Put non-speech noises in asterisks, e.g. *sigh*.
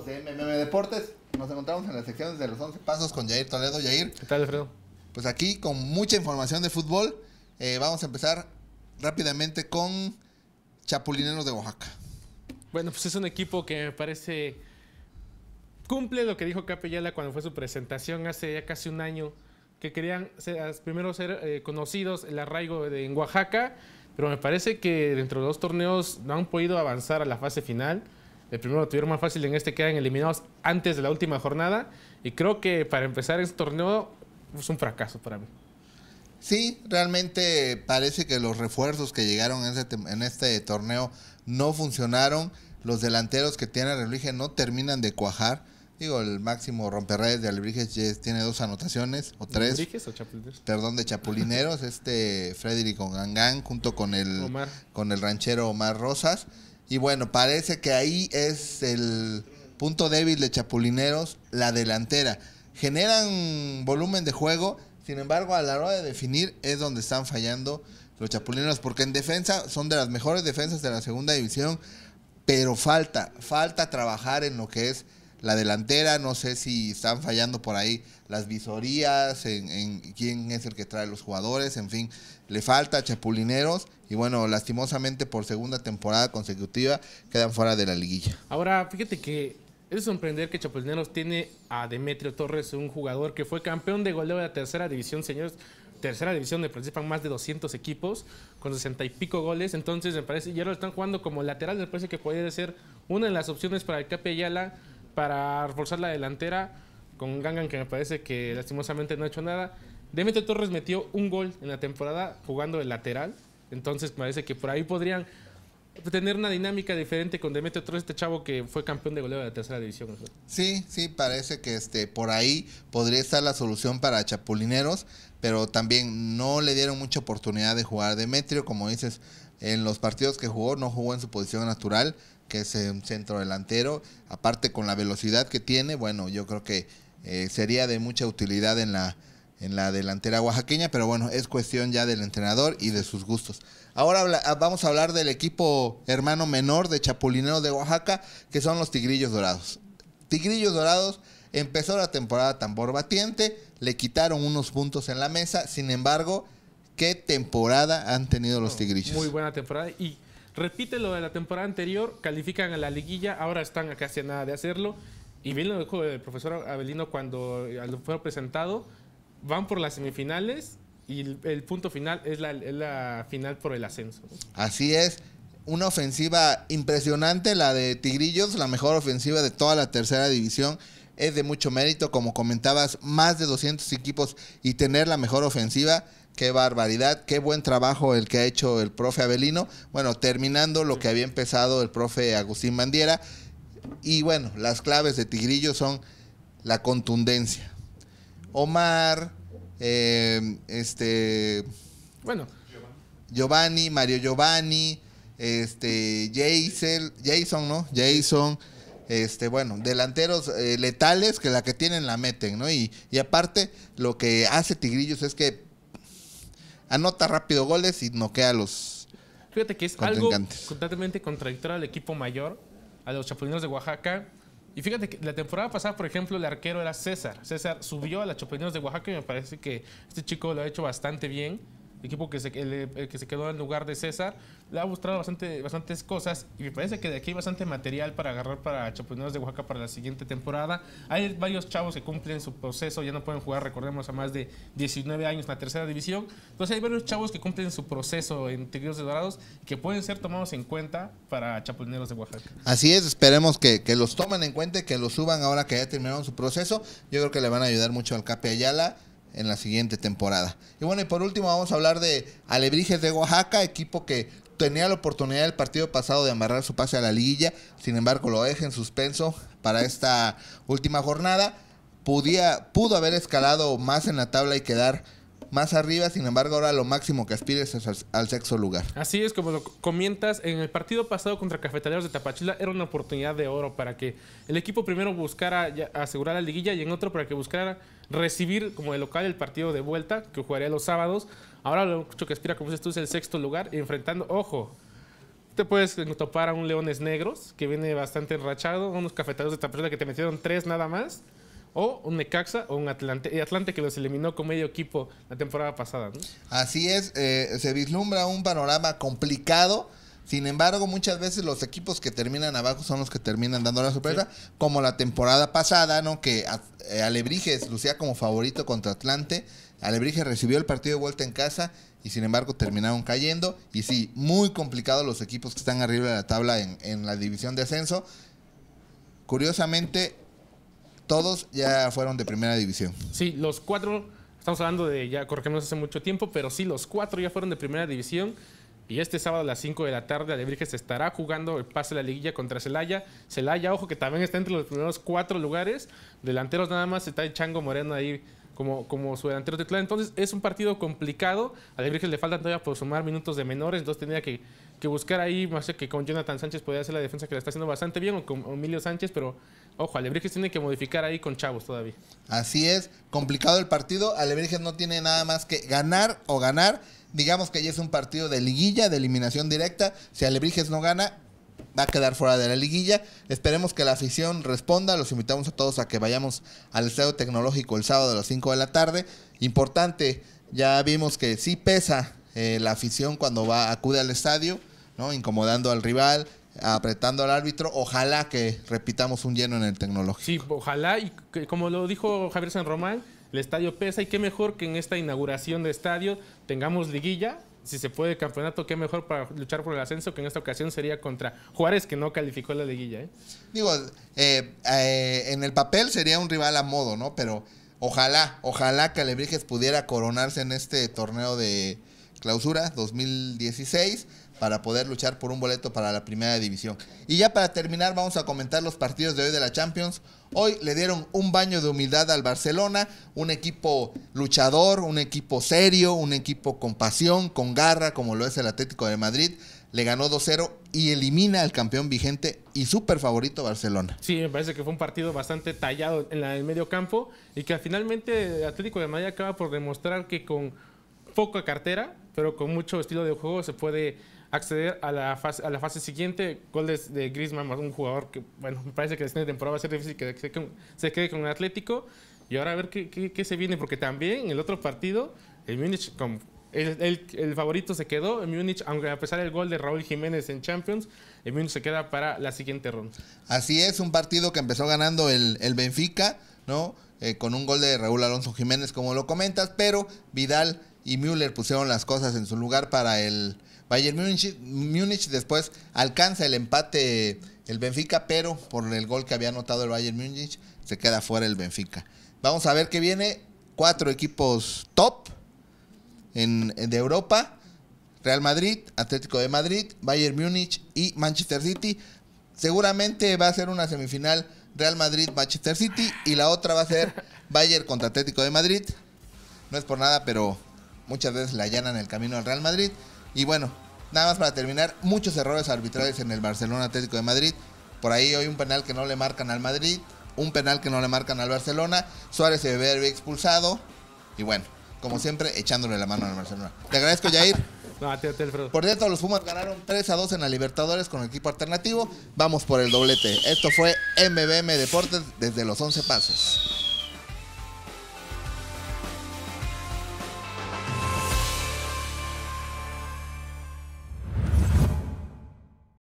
de MMM Deportes. Nos encontramos en las secciones de los 11 pasos con Jair Toledo. Jair. ¿Qué tal, Alfredo? Pues aquí con mucha información de fútbol. Eh, vamos a empezar rápidamente con Chapulineros de Oaxaca. Bueno, pues es un equipo que me parece cumple lo que dijo Capellala cuando fue su presentación hace ya casi un año, que querían primero ser eh, conocidos el arraigo de, en Oaxaca, pero me parece que dentro de los torneos no han podido avanzar a la fase final. El primero lo tuvieron más fácil, en este quedan eliminados antes de la última jornada. Y creo que para empezar este torneo es un fracaso para mí. Sí, realmente parece que los refuerzos que llegaron en este, torneo no funcionaron. Los delanteros que tiene Alebrije no terminan de cuajar. Digo, el máximo romperredes de Alebrijes tiene dos anotaciones, o tres. ¿Alebrijes o Chapulineros? Perdón, de Chapulineros. *laughs* este Frederick Gangán junto con el, con el ranchero Omar Rosas. Y bueno, parece que ahí es el punto débil de Chapulineros, la delantera. Generan volumen de juego, sin embargo, a la hora de definir es donde están fallando los Chapulineros, porque en defensa son de las mejores defensas de la segunda división, pero falta, falta trabajar en lo que es la delantera, no sé si están fallando por ahí las visorías, en, quién es el que trae los jugadores, en fin, le falta Chapulineros y bueno, lastimosamente por segunda temporada consecutiva quedan fuera de la liguilla. Ahora, fíjate que es sorprender que Chapulineros tiene a Demetrio Torres, un jugador que fue campeón de goleo de la tercera división, señores tercera división de participan más de 200 equipos con 60 y pico goles. Entonces, me parece, ya lo están jugando como lateral. Me parece que podría ser una de las opciones para el capellala Ayala para reforzar la delantera con Gangan, que me parece que lastimosamente no ha hecho nada. Demetrio Torres metió un gol en la temporada jugando de lateral. Entonces me parece que por ahí podrían tener una dinámica diferente con Demetrio este chavo que fue campeón de goleo de la tercera división. Sí, sí, parece que este por ahí podría estar la solución para Chapulineros, pero también no le dieron mucha oportunidad de jugar Demetrio, como dices, en los partidos que jugó no jugó en su posición natural, que es un centro delantero, aparte con la velocidad que tiene, bueno, yo creo que eh, sería de mucha utilidad en la en la delantera oaxaqueña, pero bueno, es cuestión ya del entrenador y de sus gustos. Ahora ah, vamos a hablar del equipo hermano menor de Chapulineo de Oaxaca, que son los Tigrillos Dorados. Tigrillos Dorados empezó la temporada tambor batiente, le quitaron unos puntos en la mesa, sin embargo, ¿qué temporada han tenido los Tigrillos? Muy buena temporada y repite lo de la temporada anterior, califican a la liguilla, ahora están a casi nada de hacerlo. Y bien lo dijo el profesor Avelino cuando fue presentado, van por las semifinales y el, punto final es la, final por el ascenso. Así es. Una ofensiva impresionante, la de Tigrillos, la mejor ofensiva de toda la tercera división. Es de mucho mérito, como comentabas, más de 200 equipos y tener la mejor ofensiva. Qué barbaridad, qué buen trabajo el que ha hecho el profe Abelino. Bueno, terminando lo que había empezado el profe Agustín Bandiera. Y bueno, las claves de Tigrillos son la contundencia. Omar, Em, este... Bueno. Giovanni, Mario Giovanni, este, Jason, Jason, ¿no? Jason, este, bueno, delanteros eh, letales que la que tienen la meten, ¿no? Y, y aparte, lo que hace Tigrillos es que anota rápido goles y noquea a los. Fíjate que es algo completamente contradictorio al equipo mayor, a los chapulinos de Oaxaca, y fíjate que la temporada pasada, por ejemplo, el arquero era César. César subió a las Chopininos de Oaxaca y me parece que este chico lo ha hecho bastante bien equipo que se, eh, que se quedó en lugar de César, le ha mostrado bastante, bastantes cosas y me parece que de aquí hay bastante material para agarrar para Chapulineros de Oaxaca para la siguiente temporada. Hay varios chavos que cumplen su proceso, ya no pueden jugar, recordemos, a más de 19 años en la tercera división. Entonces hay varios chavos que cumplen su proceso en Tigres de Dorados que pueden ser tomados en cuenta para Chapulineros de Oaxaca. Así es, esperemos que, los tomen en cuenta y que los suban ahora que ya terminaron su proceso. Yo creo que le van a ayudar mucho al Cape Ayala en la siguiente temporada. Y bueno, y por último vamos a hablar de Alebrijes de Oaxaca, equipo que tenía la oportunidad el partido pasado de amarrar su pase a la liguilla, sin embargo lo deja en suspenso para esta última jornada. pudo haber escalado más en la tabla y quedar más arriba, sin embargo, ahora lo máximo que aspires es al, sexto lugar. Así es, como lo comentas, en el partido pasado contra Cafetaleros de Tapachula era una oportunidad de oro para que el equipo primero buscara asegurar la liguilla y en otro para que buscara recibir como el local el partido de vuelta, que jugaría los sábados. Ahora lo mucho que aspira, como dices tú, es el sexto lugar, enfrentando, ojo, te puedes topar a un Leones Negros, que viene bastante enrachado, unos Cafetaleros de Tapachula que te metieron tres nada más o un Necaxa o un Atlante, y Atlante que los eliminó con medio equipo la temporada pasada. Así es, eh, se vislumbra un panorama complicado. Sin embargo, muchas veces los equipos que terminan abajo son los que terminan dando la sorpresa, como la temporada pasada, ¿no? Que eh, Alebrijes lucía como favorito contra Atlante. Alebrijes recibió el partido de vuelta en casa y sin embargo terminaron cayendo. Y sí, muy complicado los equipos que están arriba de la tabla en, en la división de ascenso. Curiosamente, todos ya fueron de primera división. Sí, los cuatro, estamos hablando de ya corregimos hace mucho tiempo, pero sí, los cuatro ya fueron de primera división. Y este sábado a las 5 de la tarde, Alebrijes estará jugando el pase de la liguilla contra Celaya. Celaya, ojo, que también está entre los primeros cuatro lugares. Delanteros nada más, está el Chango Moreno ahí como, como su delantero titular. Entonces es un partido complicado. A le faltan todavía por sumar minutos de menores, entonces tendría que, buscar ahí, más que con Jonathan Sánchez podría hacer la defensa que la está haciendo bastante bien, o con Emilio Sánchez, pero ojo, Alebrijes tiene que modificar ahí con Chavos todavía. Así es, complicado el partido. Alebrijes no tiene nada más que ganar o ganar. Digamos que ya es un partido de liguilla, de eliminación directa. Si Alebrijes no gana, va a quedar fuera de la liguilla. Esperemos que la afición responda. Los invitamos a todos a que vayamos al Estadio Tecnológico el sábado a las 5 de la tarde. Importante, ya vimos que sí pesa eh, la afición cuando va acude al estadio, ¿no? incomodando al rival, apretando al árbitro. Ojalá que repitamos un lleno en el Tecnológico. Sí, ojalá. Y como lo dijo Javier San Román, el estadio pesa y qué mejor que en esta inauguración de estadio tengamos liguilla si se puede campeonato, qué mejor para luchar por el ascenso, que en esta ocasión sería contra Juárez, que no calificó la liguilla. ¿eh? Digo, eh, eh, en el papel sería un rival a modo, ¿no? Pero ojalá, ojalá que pudiera coronarse en este torneo de clausura 2016 para poder luchar por un boleto para la primera división. Y ya para terminar vamos a comentar los partidos de hoy de la Champions. Hoy le dieron un baño de humildad al Barcelona, un equipo luchador, un equipo serio, un equipo con pasión, con garra, como lo es el Atlético de Madrid. Le ganó 2-0 y elimina al campeón vigente y súper favorito Barcelona. Sí, me parece que fue un partido bastante tallado en el medio campo y que finalmente el Atlético de Madrid acaba por demostrar que con poca cartera, pero con mucho estilo de juego se puede acceder a la fase, a la fase siguiente. Goles de Griezmann, un jugador que, bueno, me parece que la siguiente temporada va a ser difícil que se, quede con el Atlético. Y ahora a ver qué, se viene, porque también en el otro partido, el Múnich, el, favorito se quedó, el Múnich, aunque a pesar del gol de Raúl Jiménez en Champions, el Múnich se queda para la siguiente ronda. Así es, un partido que empezó ganando el, Benfica, ¿no? Eh, con un gol de Raúl Alonso Jiménez, como lo comentas, pero Vidal y Müller pusieron las cosas en su lugar para el, Bayern Múnich, después alcanza el empate el Benfica, pero por el gol que había anotado el Bayern Múnich se queda fuera el Benfica. Vamos a ver qué viene. Cuatro equipos top en, de Europa. Real Madrid, Atlético de Madrid, Bayern Múnich y Manchester City. Seguramente va a ser una semifinal Real Madrid-Manchester City y la otra va a ser *laughs* Bayern contra Atlético de Madrid. No es por nada, pero muchas veces le allanan el camino al Real Madrid. Y bueno, nada más para terminar, muchos errores arbitrales en el Barcelona Atlético de Madrid. Por ahí hoy un penal que no le marcan al Madrid, un penal que no le marcan al Barcelona. Suárez se debe expulsado. Y bueno, como siempre, echándole la mano al Barcelona. Te agradezco, Jair. *laughs* No, por cierto, los Pumas ganaron 3 a 2 en la Libertadores con el equipo alternativo. Vamos por el doblete. Esto fue MBM Deportes desde los 11 pasos.